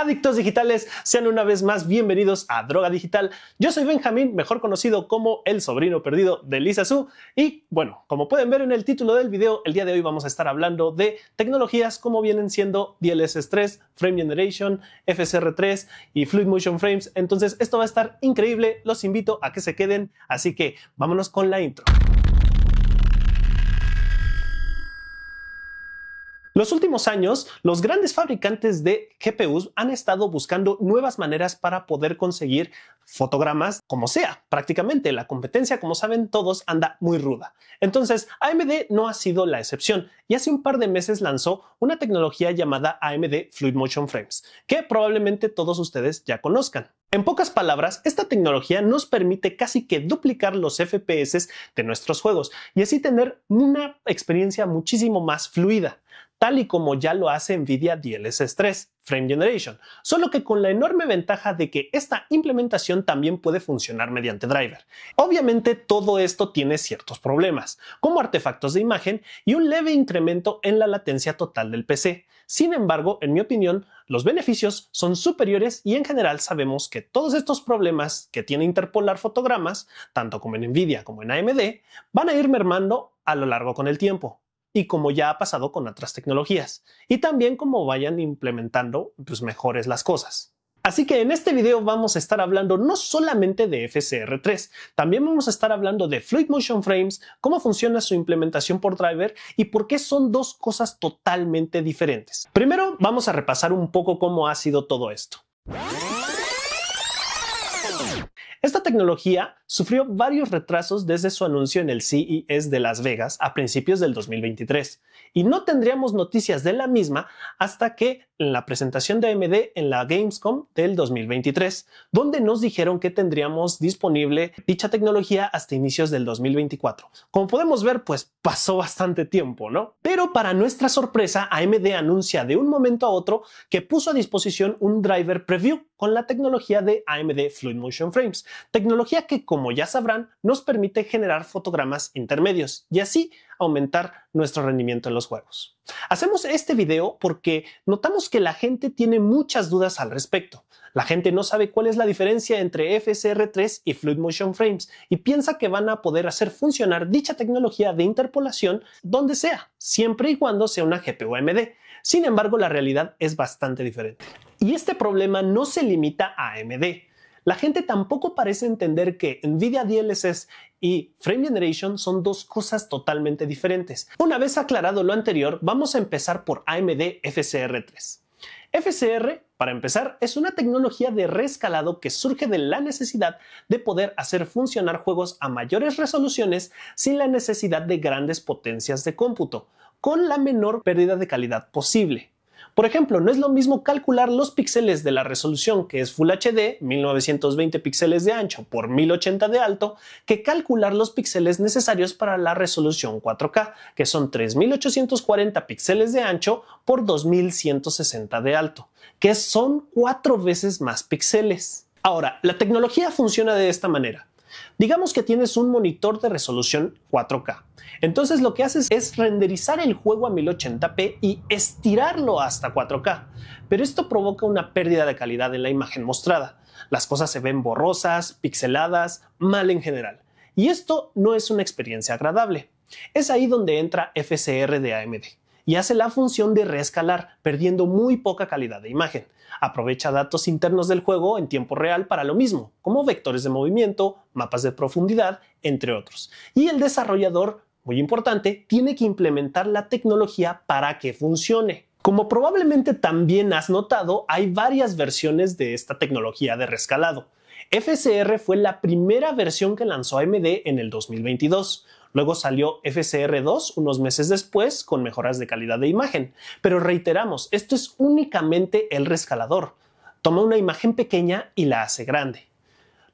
Adictos digitales, sean una vez más bienvenidos a Droga Digital. Yo soy Benjamín, mejor conocido como el sobrino perdido de Lisa Su. Y bueno, como pueden ver en el título del video, el día de hoy vamos a estar hablando de tecnologías como vienen siendo dls 3 Frame Generation, FSR3 y Fluid Motion Frames. Entonces, esto va a estar increíble. Los invito a que se queden. Así que vámonos con la intro. Los últimos años, los grandes fabricantes de GPUs han estado buscando nuevas maneras para poder conseguir fotogramas como sea. Prácticamente la competencia, como saben todos, anda muy ruda. Entonces, AMD no ha sido la excepción y hace un par de meses lanzó una tecnología llamada AMD Fluid Motion Frames, que probablemente todos ustedes ya conozcan. En pocas palabras, esta tecnología nos permite casi que duplicar los FPS de nuestros juegos y así tener una experiencia muchísimo más fluida tal y como ya lo hace NVIDIA DLSS 3, Frame Generation, solo que con la enorme ventaja de que esta implementación también puede funcionar mediante driver. Obviamente todo esto tiene ciertos problemas, como artefactos de imagen y un leve incremento en la latencia total del PC. Sin embargo, en mi opinión, los beneficios son superiores y en general sabemos que todos estos problemas que tiene interpolar fotogramas, tanto como en Nvidia como en AMD, van a ir mermando a lo largo con el tiempo y como ya ha pasado con otras tecnologías, y también cómo vayan implementando pues, mejores las cosas. Así que en este video vamos a estar hablando no solamente de FCR3, también vamos a estar hablando de Fluid Motion Frames, cómo funciona su implementación por driver y por qué son dos cosas totalmente diferentes. Primero vamos a repasar un poco cómo ha sido todo esto tecnología sufrió varios retrasos desde su anuncio en el CES de Las Vegas a principios del 2023 y no tendríamos noticias de la misma hasta que en la presentación de AMD en la Gamescom del 2023, donde nos dijeron que tendríamos disponible dicha tecnología hasta inicios del 2024. Como podemos ver, pues pasó bastante tiempo, ¿no? Pero para nuestra sorpresa, AMD anuncia de un momento a otro que puso a disposición un driver preview con la tecnología de AMD Fluid Motion Frames, tecnología que como ya sabrán nos permite generar fotogramas intermedios y así aumentar nuestro rendimiento en los juegos. Hacemos este video porque notamos que la gente tiene muchas dudas al respecto. La gente no sabe cuál es la diferencia entre FSR3 y Fluid Motion Frames y piensa que van a poder hacer funcionar dicha tecnología de interpolación donde sea, siempre y cuando sea una GPU AMD. Sin embargo, la realidad es bastante diferente. Y este problema no se limita a AMD. La gente tampoco parece entender que NVIDIA DLSS y Frame Generation son dos cosas totalmente diferentes. Una vez aclarado lo anterior, vamos a empezar por AMD FCR3. FCR, para empezar, es una tecnología de rescalado que surge de la necesidad de poder hacer funcionar juegos a mayores resoluciones sin la necesidad de grandes potencias de cómputo, con la menor pérdida de calidad posible. Por ejemplo, no es lo mismo calcular los píxeles de la resolución que es Full HD, 1920 píxeles de ancho por 1080 de alto, que calcular los píxeles necesarios para la resolución 4K, que son 3840 píxeles de ancho por 2160 de alto, que son cuatro veces más píxeles. Ahora, la tecnología funciona de esta manera. Digamos que tienes un monitor de resolución 4K. Entonces lo que haces es renderizar el juego a 1080p y estirarlo hasta 4K. Pero esto provoca una pérdida de calidad en la imagen mostrada. Las cosas se ven borrosas, pixeladas, mal en general. Y esto no es una experiencia agradable. Es ahí donde entra FCR de AMD y hace la función de reescalar, perdiendo muy poca calidad de imagen. Aprovecha datos internos del juego en tiempo real para lo mismo, como vectores de movimiento, mapas de profundidad, entre otros. Y el desarrollador, muy importante, tiene que implementar la tecnología para que funcione. Como probablemente también has notado, hay varias versiones de esta tecnología de rescalado. FSR fue la primera versión que lanzó AMD en el 2022. Luego salió FSR 2 unos meses después con mejoras de calidad de imagen. Pero reiteramos, esto es únicamente el rescalador. Toma una imagen pequeña y la hace grande.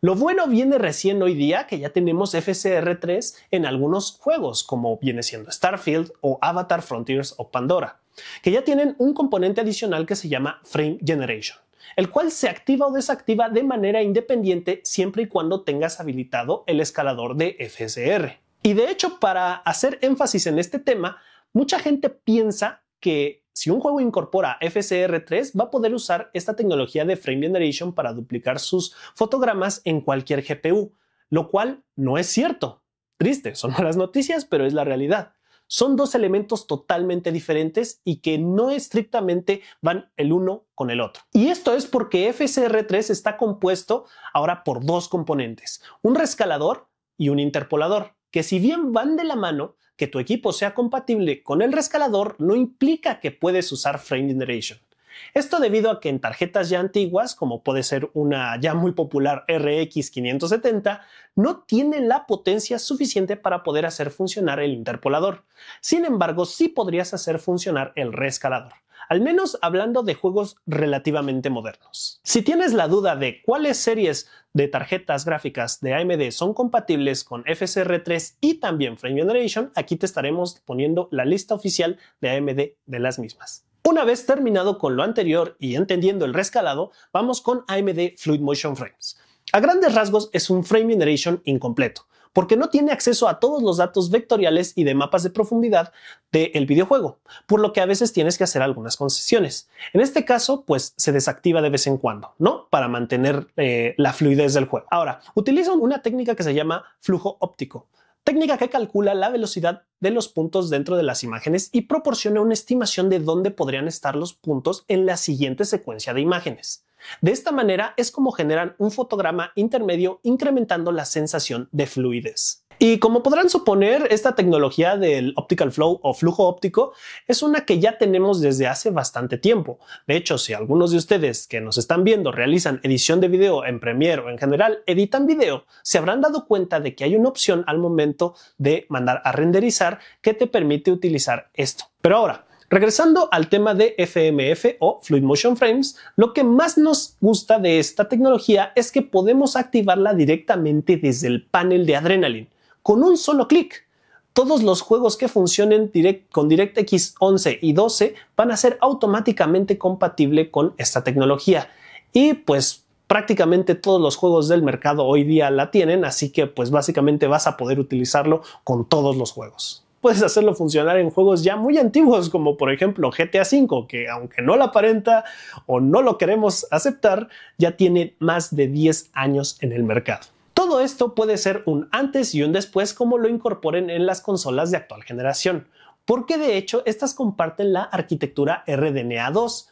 Lo bueno viene recién hoy día que ya tenemos FCR3 en algunos juegos como viene siendo Starfield o Avatar Frontiers o Pandora que ya tienen un componente adicional que se llama Frame Generation, el cual se activa o desactiva de manera independiente siempre y cuando tengas habilitado el escalador de FSR. Y de hecho, para hacer énfasis en este tema, mucha gente piensa que si un juego incorpora FSR3, va a poder usar esta tecnología de Frame Generation para duplicar sus fotogramas en cualquier GPU, lo cual no es cierto. Triste, son malas noticias, pero es la realidad son dos elementos totalmente diferentes y que no estrictamente van el uno con el otro. Y esto es porque FCR3 está compuesto ahora por dos componentes, un rescalador y un interpolador, que si bien van de la mano, que tu equipo sea compatible con el rescalador no implica que puedes usar Frame Generation. Esto debido a que en tarjetas ya antiguas, como puede ser una ya muy popular RX 570, no tiene la potencia suficiente para poder hacer funcionar el interpolador. Sin embargo, sí podrías hacer funcionar el reescalador al menos hablando de juegos relativamente modernos. Si tienes la duda de cuáles series de tarjetas gráficas de AMD son compatibles con FSR3 y también Frame Generation, aquí te estaremos poniendo la lista oficial de AMD de las mismas. Una vez terminado con lo anterior y entendiendo el rescalado, vamos con AMD Fluid Motion Frames. A grandes rasgos es un frame generation incompleto, porque no tiene acceso a todos los datos vectoriales y de mapas de profundidad del videojuego, por lo que a veces tienes que hacer algunas concesiones. En este caso, pues se desactiva de vez en cuando, ¿no? Para mantener eh, la fluidez del juego. Ahora, utilizan una técnica que se llama flujo óptico, técnica que calcula la velocidad de los puntos dentro de las imágenes y proporciona una estimación de dónde podrían estar los puntos en la siguiente secuencia de imágenes. De esta manera es como generan un fotograma intermedio incrementando la sensación de fluidez. Y como podrán suponer, esta tecnología del optical flow o flujo óptico es una que ya tenemos desde hace bastante tiempo. De hecho, si algunos de ustedes que nos están viendo realizan edición de video en Premiere o en general editan video, se habrán dado cuenta de que hay una opción al momento de mandar a renderizar que te permite utilizar esto. Pero ahora, Regresando al tema de FMF o Fluid Motion Frames, lo que más nos gusta de esta tecnología es que podemos activarla directamente desde el panel de Adrenaline con un solo clic. Todos los juegos que funcionen con DirectX 11 y 12 van a ser automáticamente compatibles con esta tecnología. Y pues prácticamente todos los juegos del mercado hoy día la tienen, así que pues básicamente vas a poder utilizarlo con todos los juegos. Puedes hacerlo funcionar en juegos ya muy antiguos como por ejemplo GTA V, que aunque no la aparenta o no lo queremos aceptar, ya tiene más de 10 años en el mercado. Todo esto puede ser un antes y un después como lo incorporen en las consolas de actual generación, porque de hecho estas comparten la arquitectura RDNA 2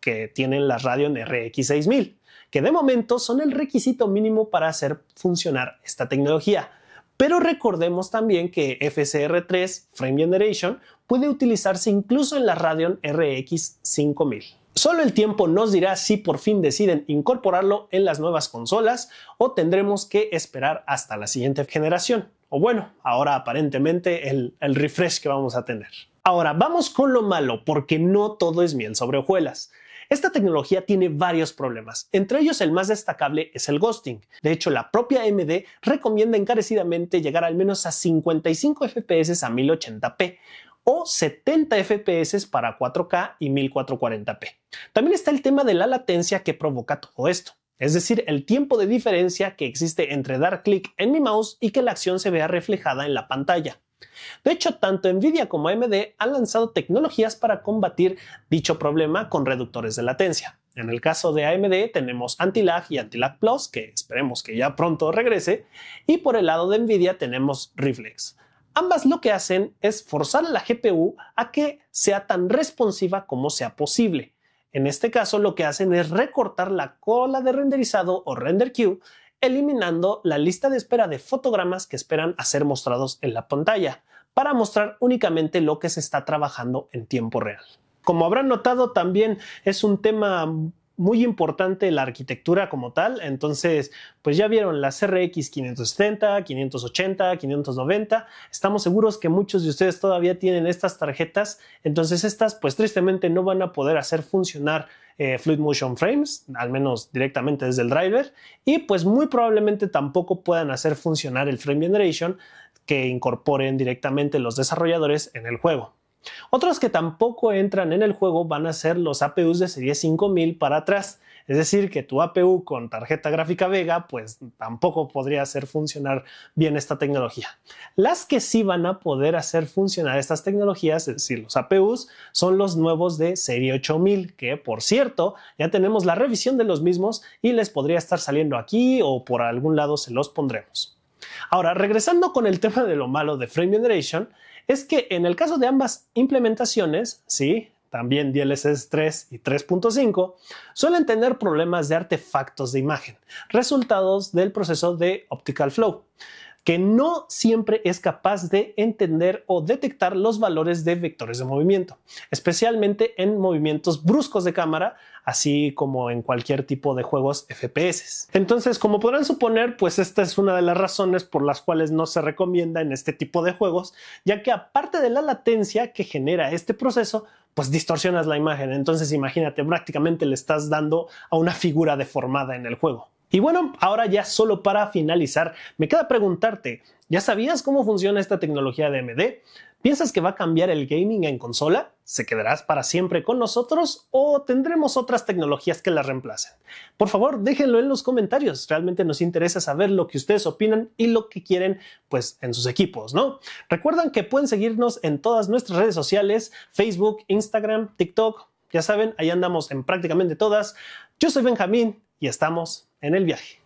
que tienen las Radeon RX 6000, que de momento son el requisito mínimo para hacer funcionar esta tecnología. Pero recordemos también que FCR3 Frame Generation puede utilizarse incluso en la Radeon RX 5000. Solo el tiempo nos dirá si por fin deciden incorporarlo en las nuevas consolas o tendremos que esperar hasta la siguiente generación. O bueno, ahora aparentemente el, refresh que vamos a tener. Ahora, vamos con lo malo, porque no todo es miel sobre hojuelas. Esta tecnología tiene varios problemas, entre ellos el más destacable es el ghosting. De hecho, la propia AMD recomienda encarecidamente llegar al menos a 55 FPS a 1080p, o 70 FPS para 4K y 1440p. También está el tema de la latencia que provoca todo esto, es decir, el tiempo de diferencia que existe entre dar clic en mi mouse y que la acción se vea reflejada en la pantalla. De hecho, tanto Nvidia como AMD han lanzado tecnologías para combatir dicho problema con reductores de latencia. En el caso de AMD tenemos Antilag y Antilag Plus, que esperemos que ya pronto regrese, y por el lado de Nvidia tenemos Reflex. Ambas lo que hacen es forzar a la GPU a que sea tan responsiva como sea posible. En este caso lo que hacen es recortar la cola de renderizado o render queue, eliminando la lista de espera de fotogramas que esperan a ser mostrados en la pantalla, para mostrar únicamente lo que se está trabajando en tiempo real. Como habrán notado, también es un tema muy importante la arquitectura como tal. Entonces, pues ya vieron la RX 570, 580, 590. Estamos seguros que muchos de ustedes todavía tienen estas tarjetas. Entonces, estas pues tristemente no van a poder hacer funcionar eh, Fluid Motion Frames, al menos directamente desde el driver. Y pues muy probablemente tampoco puedan hacer funcionar el Frame Generation que incorporen directamente los desarrolladores en el juego. Otros que tampoco entran en el juego van a ser los APUs de serie 5000 para atrás, es decir, que tu APU con tarjeta gráfica Vega pues tampoco podría hacer funcionar bien esta tecnología. Las que sí van a poder hacer funcionar estas tecnologías, es decir, los APUs, son los nuevos de serie 8000, que por cierto, ya tenemos la revisión de los mismos y les podría estar saliendo aquí o por algún lado se los pondremos. Ahora, regresando con el tema de lo malo de Frame Generation, es que en el caso de ambas implementaciones, sí, también DLSS 3 y 3.5, suelen tener problemas de artefactos de imagen, resultados del proceso de Optical Flow que no siempre es capaz de entender o detectar los valores de vectores de movimiento, especialmente en movimientos bruscos de cámara, así como en cualquier tipo de juegos FPS. Entonces, como podrán suponer, pues esta es una de las razones por las cuales no se recomienda en este tipo de juegos, ya que aparte de la latencia que genera este proceso, pues distorsionas la imagen. Entonces, imagínate, prácticamente le estás dando a una figura deformada en el juego. Y bueno, ahora ya solo para finalizar, me queda preguntarte, ¿ya sabías cómo funciona esta tecnología de MD? ¿Piensas que va a cambiar el gaming en consola? ¿Se quedarás para siempre con nosotros o tendremos otras tecnologías que la reemplacen? Por favor, déjenlo en los comentarios. Realmente nos interesa saber lo que ustedes opinan y lo que quieren pues en sus equipos, ¿no? Recuerdan que pueden seguirnos en todas nuestras redes sociales, Facebook, Instagram, TikTok. Ya saben, ahí andamos en prácticamente todas. Yo soy Benjamín y estamos en el viaje.